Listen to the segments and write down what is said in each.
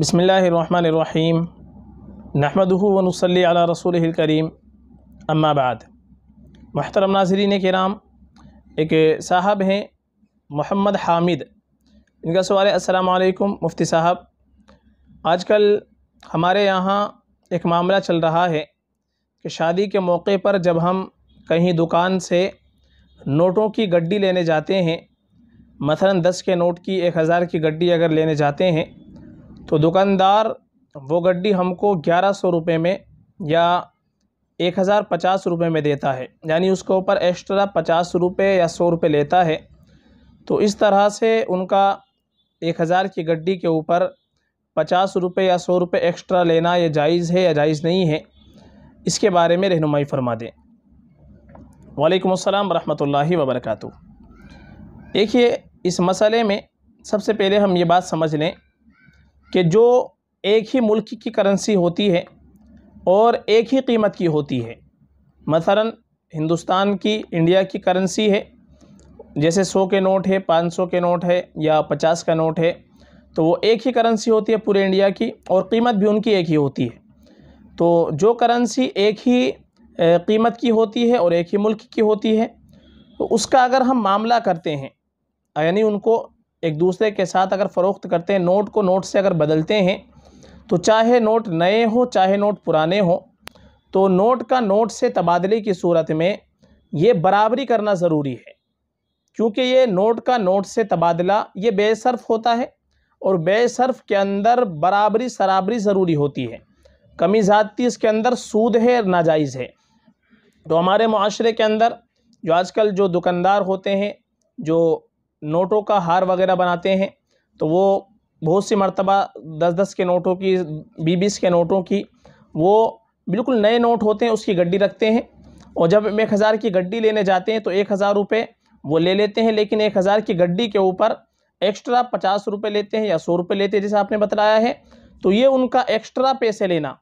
बसमीम नहमदूनसली रसूल करीम अम्माबाद महतरम नाजरीन के नाम एक साहब हैं मोहम्मद हामिद इनका सवाल है असलकम मुफ्ती साहब आजकल हमारे यहाँ एक मामला चल रहा है कि शादी के मौके पर जब हम कहीं दुकान से नोटों की गड्डी लेने जाते हैं मसलन दस के नोट की एक हज़ार की गड्डी अगर लेने जाते हैं तो दुकानदार वो गड्डी हमको ग्यारह सौ रुपये में या एक हज़ार पचास रुपये में देता है यानी उसके ऊपर एक्स्ट्रा पचास रुपये या सौ रुपये लेता है तो इस तरह से उनका एक हज़ार की गड्डी के ऊपर पचास रुपये या सौ रुपये एक्स्ट्रा लेना यह जायज़ है या जायज़ नहीं है इसके बारे में रहनुमाई फरमा दें वालेकुम अस्सलाम रहमतुल्लाहि व बरकातहू देखिए इस मसले में सबसे पहले हम ये बात समझ लें कि जो एक ही मुल्क की करेंसी होती है और एक ही कीमत की होती है मसलन हिंदुस्तान की इंडिया की करेंसी है जैसे सौ के नोट है पाँच सौ के नोट है या पचास का नोट है तो वो एक ही करेंसी होती है पूरे इंडिया की और कीमत भी उनकी एक ही होती है तो जो करेंसी एक ही कीमत की होती है और एक ही मुल्क की होती है तो उसका अगर हम मामला करते हैं यानी उनको एक दूसरे के साथ अगर फ़रोख्त करते हैं नोट को नोट से अगर बदलते हैं तो चाहे नोट नए हो चाहे नोट पुराने हों तो नोट का नोट से तबादले की सूरत में ये बराबरी करना ज़रूरी है क्योंकि ये नोट का नोट से तबादला ये बेसर्फ़ होता है और बेसर्फ़ के अंदर बराबरी सराबरी ज़रूरी होती है कमी ज़्यादती इसके अंदर सूद है नाजायज़ है तो हमारे माशरे के अंदर जो आजकल जो दुकानदार होते हैं जो नोटों का हार वगैरह बनाते हैं तो वो बहुत सी मरतबा दस दस के नोटों की बीस बीस के नोटों की वो बिल्कुल नए नोट होते हैं उसकी गड्डी रखते हैं और जब एक हज़ार की गड्डी लेने जाते हैं तो एक हज़ार रुपये वो ले लेते हैं लेकिन एक हज़ार की गड्डी के ऊपर एक्स्ट्रा पचास रुपये लेते हैं या सौ रुपये लेते हैं जैसे आपने बताया है तो ये उनका एक्स्ट्रा पैसे लेना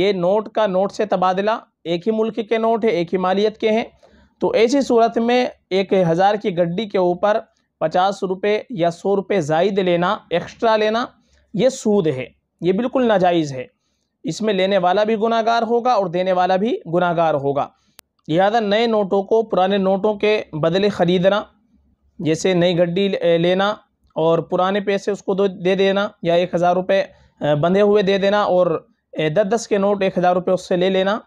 ये नोट का नोट से तबादला एक ही मुल्क के नोट है एक ही मालियत के हैं तो ऐसी सूरत में एक हज़ार की गड्डी के ऊपर पचास रुपये या सौ रुपये जायद लेना एक्स्ट्रा लेना ये सूद है ये बिल्कुल नाजायज़ है इसमें लेने वाला भी गुनागार होगा और देने वाला भी गुनागार होगा लिहाजा नए नोटों को पुराने नोटों के बदले ख़रीदना जैसे नई गड्डी लेना और पुराने पैसे उसको दो दे देना या एक हज़ार रुपये बंधे हुए दे देना और दस दस के नोट एक हज़ार रुपये उससे ले लेना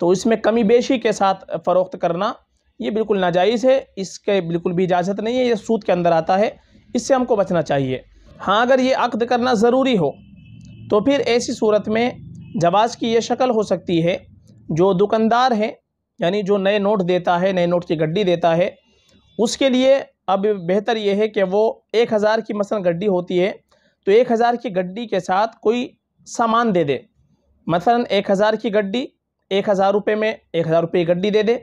तो इसमें कमी बेशी के साथ फ़रोख्त करना ये बिल्कुल नाजायज़ है इसके बिल्कुल भी इजाज़त नहीं है ये सूद के अंदर आता है इससे हमको बचना चाहिए हाँ अगर ये अक्द करना ज़रूरी हो तो फिर ऐसी सूरत में जवाज़ की ये शक्ल हो सकती है जो दुकानदार है यानी जो नए नोट देता है नए नोट की गड्डी देता है उसके लिए अब बेहतर यह है कि वो एक हज़ार की मसलन गड्डी होती है तो एक हज़ार की गड्डी के साथ कोई सामान दे दे मसलन एक हज़ार की गड्डी एक हज़ार रुपये में एक हज़ार रुपये की गड्डी दे दे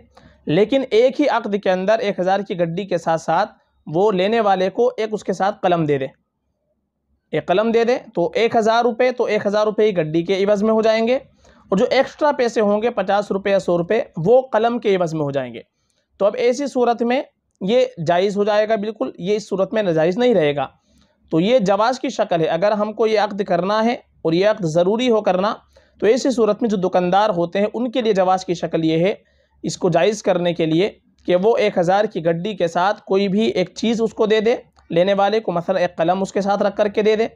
लेकिन एक ही अकद के अंदर एक हज़ार की गड्डी के साथ साथ वो लेने वाले को एक उसके साथ कलम दे दे एक कलम दे दे तो एक हज़ार रुपये तो एक हज़ार रुपये ही गड्डी के इवज़ में हो जाएंगे और जो एक्स्ट्रा पैसे होंगे पचास रुपये या सौ रुपये वो कलम के इवज़ में हो जाएंगे तो अब ऐसी सूरत में ये जायज़ हो जाएगा बिल्कुल ये इस सूरत में नाजायज़ नहीं रहेगा तो ये जवाज़ की शक्ल है अगर हमको ये अक्द करना है और ये अक्द ज़रूरी हो करना तो ऐसी सूरत में जो दुकानदार होते हैं उनके लिए जवाज़ की शक्ल ये है इसको जायज़ करने के लिए कि वो एक हज़ार की गड्डी के साथ कोई भी एक चीज़ उसको दे दे लेने वाले को मसला एक कलम उसके साथ रख कर के दे दे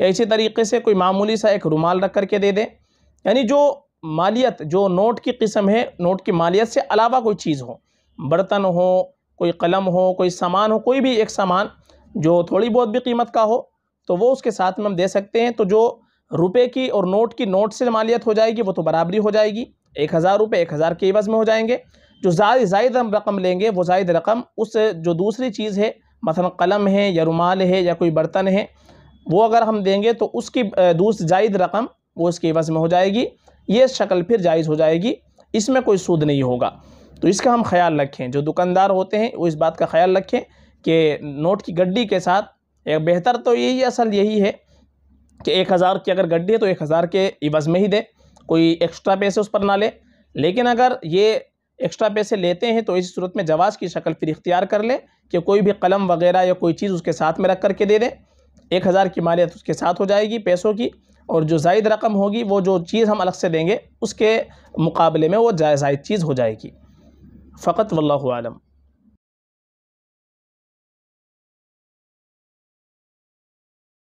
या इसी तरीके से कोई मामूली सा एक रुमाल रख कर के दे दे यानी जो मालियत जो नोट की किस्म है नोट की मालियत से अलावा कोई चीज़ हो बर्तन हो कोई कलम हो कोई सामान हो कोई भी एक सामान जो थोड़ी बहुत भी कीमत का हो तो वो उसके साथ में हम दे सकते हैं तो जो रुपए की और नोट की नोट से मालियत हो जाएगी वो तो बराबरी हो जाएगी एक हज़ार रुपये एक हज़ार के एवज में हो जाएंगे जो जायद जायद हम रकम लेंगे वो जायद रकम उस जो दूसरी चीज़ है मसलन कलम है या रुमाल है या कोई बर्तन है वो अगर हम देंगे तो उसकी दूसरी जायद रकम वो इसके एवज में हो जाएगी ये शक्ल फिर जायज़ हो जाएगी इसमें कोई सूद नहीं होगा तो इसका हम ख्याल रखें जो दुकानदार होते हैं वो इस बात का ख्याल रखें कि नोट की गड्डी के साथ एक बेहतर तो यही असल यही है कि एक हज़ार की अगर गड्डी है तो एक हज़ार के इवज़ में ही दे कोई एक्स्ट्रा पैसे उस पर ना ले लेकिन अगर ये एक्स्ट्रा पैसे लेते हैं तो इस सूरत में जवाज़ की शक्ल फिर इख्तियार कर ले कि कोई भी कलम वगैरह या कोई चीज़ उसके साथ में रख कर के दे दें एक हज़ार की मालियत उसके साथ हो जाएगी पैसों की और जो जायद रकम होगी वो जो चीज़ हम अलग से देंगे उसके मुकाबले में वो जायज़ चीज़ हो जाएगी फ़कत वल्लम